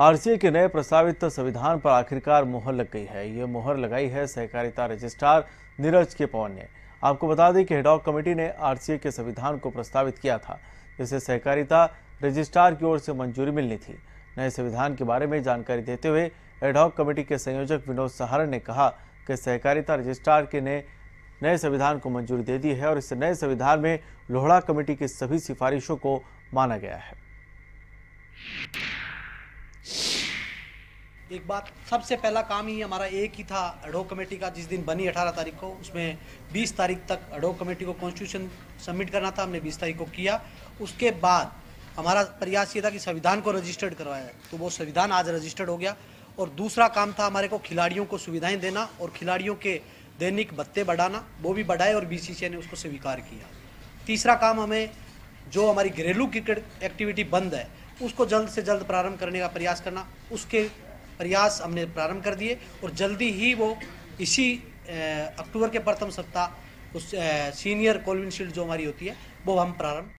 RCA के नए प्रस्तावित संविधान पर आखिरकार मोहर लग गई है ये मोहर लगाई है सहकारिता रजिस्ट्रार नीरज के पवन ने आपको बता दें कि हेडॉक कमेटी ने आरसीए के संविधान को प्रस्तावित किया था जिसे सहकारिता रजिस्ट्रार की ओर से मंजूरी मिलनी थी नए संविधान के बारे में जानकारी देते हुए एडॉक कमेटी के संयोजक विनोद सहारण ने कहा कि सहकारिता रजिस्ट्रार के ने नए संविधान को मंजूरी दे दी है और इस नए संविधान में लोहड़ा कमेटी की सभी सिफारिशों को माना गया है एक बात सबसे पहला काम ही हमारा एक ही था अडोक कमेटी का जिस दिन बनी 18 तारीख को उसमें 20 तारीख तक अडोक कमेटी को कॉन्स्टिट्यूशन सबमिट करना था हमने 20 तारीख को किया उसके बाद हमारा प्रयास ये था कि संविधान को रजिस्टर्ड करवाया तो वो संविधान आज रजिस्टर्ड हो गया और दूसरा काम था हमारे को खिलाड़ियों को सुविधाएँ देना और खिलाड़ियों के दैनिक भत्ते बढ़ाना वो भी बढ़ाए और बी ने उसको स्वीकार किया तीसरा काम हमें जो हमारी घरेलू क्रिकेट एक्टिविटी बंद है उसको जल्द से जल्द प्रारंभ करने का प्रयास करना उसके प्रयास हमने प्रारंभ कर दिए और जल्दी ही वो इसी अक्टूबर के प्रथम सप्ताह उस सीनियर कोलविन शील्ड जो हमारी होती है वो हम प्रारंभ